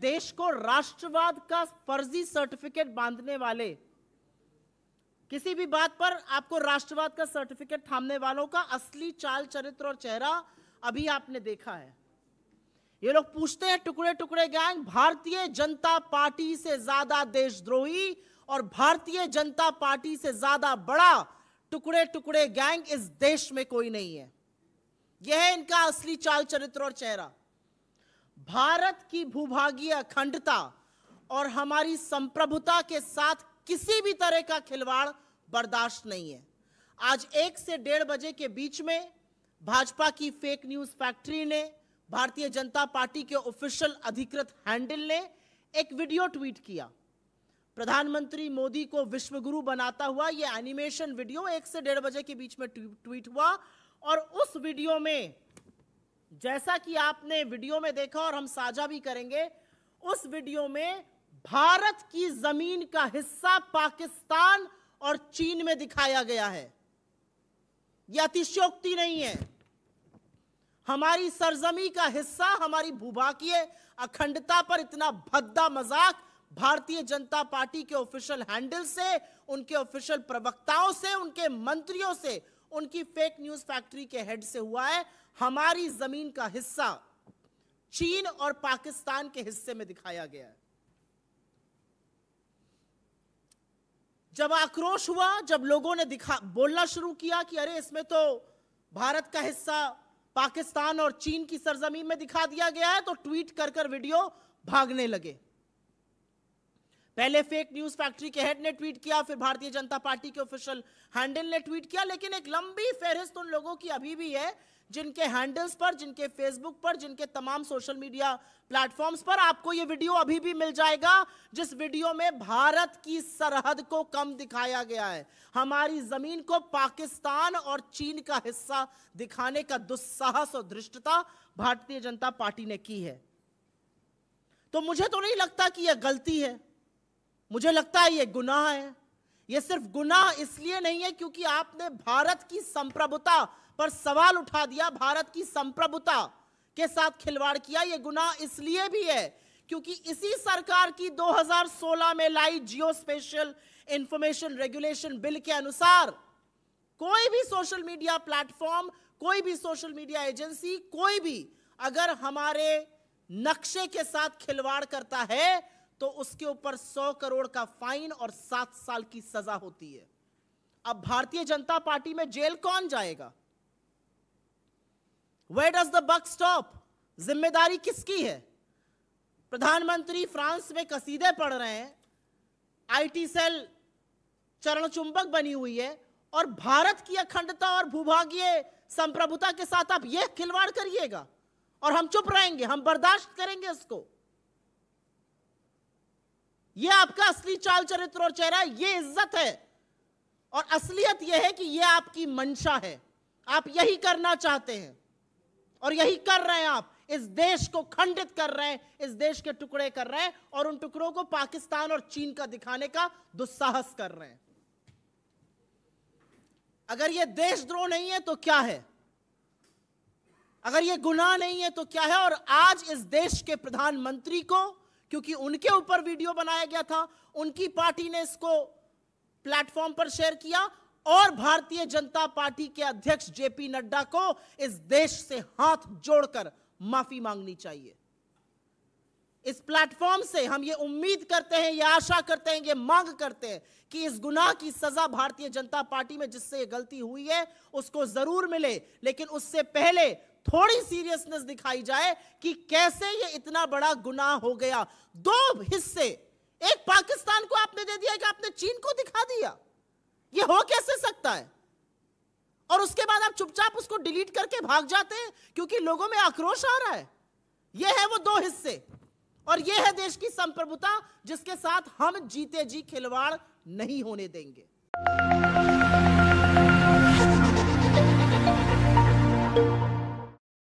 देश को राष्ट्रवाद का फर्जी सर्टिफिकेट बांधने वाले किसी भी बात पर आपको राष्ट्रवाद का सर्टिफिकेट थामने वालों का असली चाल चरित्र और चेहरा अभी आपने देखा है ये लोग पूछते हैं टुकड़े टुकड़े गैंग भारतीय जनता पार्टी से ज्यादा देशद्रोही और भारतीय जनता पार्टी से ज्यादा बड़ा टुकड़े टुकड़े गैंग इस देश में कोई नहीं है यह है इनका असली चाल चरित्र और चेहरा भारत की भूभागीय अखंडता और हमारी संप्रभुता के साथ किसी भी तरह का खिलवाड़ बर्दाश्त नहीं है आज एक से डेढ़ बजे के बीच में भाजपा की फेक न्यूज फैक्ट्री ने भारतीय जनता पार्टी के ऑफिशियल अधिकृत हैंडल ने एक वीडियो ट्वीट किया प्रधानमंत्री मोदी को विश्वगुरु बनाता हुआ यह एनिमेशन वीडियो एक से डेढ़ बजे के बीच में ट्वीट हुआ और उस वीडियो में जैसा कि आपने वीडियो में देखा और हम साझा भी करेंगे उस वीडियो में भारत की जमीन का हिस्सा पाकिस्तान और चीन में दिखाया गया है यह अतिशयोक्ति नहीं है हमारी सरजमी का हिस्सा हमारी भूभागीय अखंडता पर इतना भद्दा मजाक भारतीय जनता पार्टी के ऑफिशियल हैंडल से उनके ऑफिशियल प्रवक्ताओं से उनके मंत्रियों से उनकी फेक न्यूज फैक्ट्री के हेड से हुआ है हमारी जमीन का हिस्सा चीन और पाकिस्तान के हिस्से में दिखाया गया है जब आक्रोश हुआ जब लोगों ने दिखा बोलना शुरू किया कि अरे इसमें तो भारत का हिस्सा पाकिस्तान और चीन की सरजमीन में दिखा दिया गया है तो ट्वीट कर कर वीडियो भागने लगे पहले फेक न्यूज फैक्ट्री के हेड ने ट्वीट किया फिर भारतीय जनता पार्टी के ऑफिशियल हैंडल ने ट्वीट किया लेकिन एक लंबी फेहरिस्त उन लोगों की अभी भी है जिनके हैंडल्स पर जिनके फेसबुक पर जिनके तमाम सोशल मीडिया प्लेटफॉर्म्स पर आपको ये वीडियो अभी भी मिल जाएगा जिस वीडियो में भारत की सरहद को कम दिखाया गया है हमारी जमीन को पाकिस्तान और चीन का हिस्सा दिखाने का दुस्साहस और धृष्टता भारतीय जनता पार्टी ने की है तो मुझे तो नहीं लगता कि यह गलती है मुझे लगता है ये गुनाह है ये सिर्फ गुनाह इसलिए नहीं है क्योंकि आपने भारत की संप्रभुता पर सवाल उठा दिया भारत की संप्रभुता के साथ खिलवाड़ किया ये गुनाह इसलिए भी है क्योंकि इसी सरकार की 2016 में लाई geo spatial information regulation bill के अनुसार कोई भी सोशल मीडिया प्लेटफॉर्म कोई भी सोशल मीडिया एजेंसी कोई भी अगर हमारे नक्शे के साथ खिलवाड़ करता है तो उसके ऊपर सौ करोड़ का फाइन और सात साल की सजा होती है अब भारतीय जनता पार्टी में जेल कौन जाएगा where does the buck stop जिम्मेदारी किसकी है प्रधानमंत्री फ्रांस में कसीदे पढ़ रहे हैं आईटी सेल चरण चुंबक बनी हुई है और भारत की अखंडता और भूभागीय संप्रभुता के साथ आप यह खिलवाड़ करिएगा और हम चुप रहेंगे हम बर्दाश्त करेंगे इसको ये आपका असली चाल चरित्र और चेहरा ये इज्जत है और असलियत यह है कि यह आपकी मंशा है आप यही करना चाहते हैं और यही कर रहे हैं आप इस देश को खंडित कर रहे हैं इस देश के टुकड़े कर रहे हैं और उन टुकड़ों को पाकिस्तान और चीन का दिखाने का दुस्साहस कर रहे हैं अगर यह देशद्रोह नहीं है तो क्या है अगर यह गुनाह नहीं है तो क्या है और आज इस देश के प्रधानमंत्री को क्योंकि उनके ऊपर वीडियो बनाया गया था उनकी पार्टी ने इसको प्लेटफॉर्म पर शेयर किया और भारतीय जनता पार्टी के अध्यक्ष जेपी नड्डा को इस देश से हाथ जोड़कर माफी मांगनी चाहिए इस प्लेटफॉर्म से हम ये उम्मीद करते हैं ये आशा करते हैं ये मांग करते हैं कि इस गुनाह की सजा भारतीय जनता पार्टी में जिससे ये गलती हुई है उसको जरूर मिले लेकिन उससे पहले थोड़ी सीरियसनेस दिखाई जाए कि कैसे ये इतना बड़ा गुनाह हो गया दो हिस्से एक पाकिस्तान को आपने दे दिया कि आपने चीन को दिखा दिया ये हो कैसे सकता है और उसके बाद आप चुपचाप उसको डिलीट करके भाग जाते हैं क्योंकि लोगों में आक्रोश आ रहा है ये है वो दो हिस्से और ये है देश की संप्रभुता जिसके साथ हम जीते जी खिलवाड़ नहीं होने देंगे